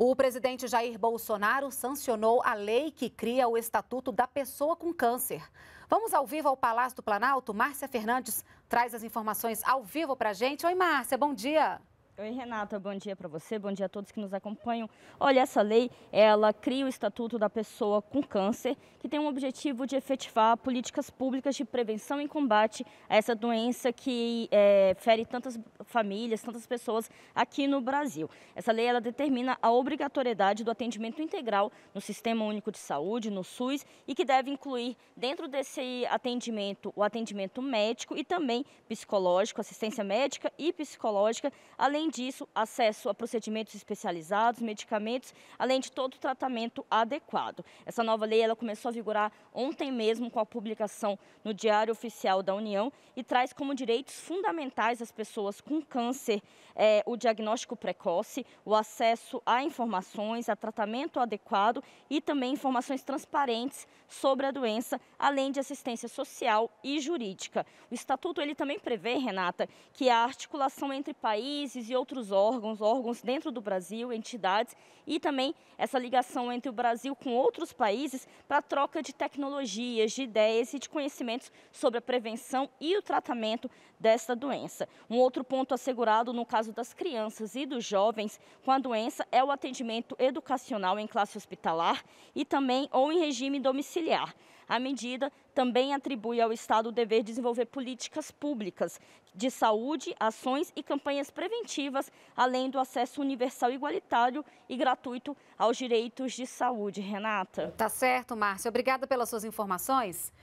O presidente Jair Bolsonaro sancionou a lei que cria o Estatuto da Pessoa com Câncer. Vamos ao vivo ao Palácio do Planalto. Márcia Fernandes traz as informações ao vivo para a gente. Oi, Márcia, bom dia. Oi, Renata, bom dia para você, bom dia a todos que nos acompanham. Olha, essa lei, ela cria o Estatuto da Pessoa com Câncer, que tem o objetivo de efetivar políticas públicas de prevenção e combate a essa doença que é, fere tantas famílias, tantas pessoas aqui no Brasil. Essa lei ela determina a obrigatoriedade do atendimento integral no Sistema Único de Saúde, no SUS, e que deve incluir dentro desse atendimento o atendimento médico e também psicológico, assistência médica e psicológica, além disso, acesso a procedimentos especializados, medicamentos, além de todo o tratamento adequado. Essa nova lei ela começou a vigorar ontem mesmo com a publicação no Diário Oficial da União e traz como direitos fundamentais as pessoas com um câncer, é, o diagnóstico precoce, o acesso a informações, a tratamento adequado e também informações transparentes sobre a doença, além de assistência social e jurídica. O estatuto ele também prevê, Renata, que a articulação entre países e outros órgãos, órgãos dentro do Brasil, entidades e também essa ligação entre o Brasil com outros países para troca de tecnologias, de ideias e de conhecimentos sobre a prevenção e o tratamento dessa doença. Um outro ponto atendimento assegurado no caso das crianças e dos jovens com a doença é o atendimento educacional em classe hospitalar e também ou em regime domiciliar. A medida também atribui ao Estado o dever de desenvolver políticas públicas de saúde, ações e campanhas preventivas, além do acesso universal igualitário e gratuito aos direitos de saúde. Renata. Tá certo, Márcia. Obrigada pelas suas informações.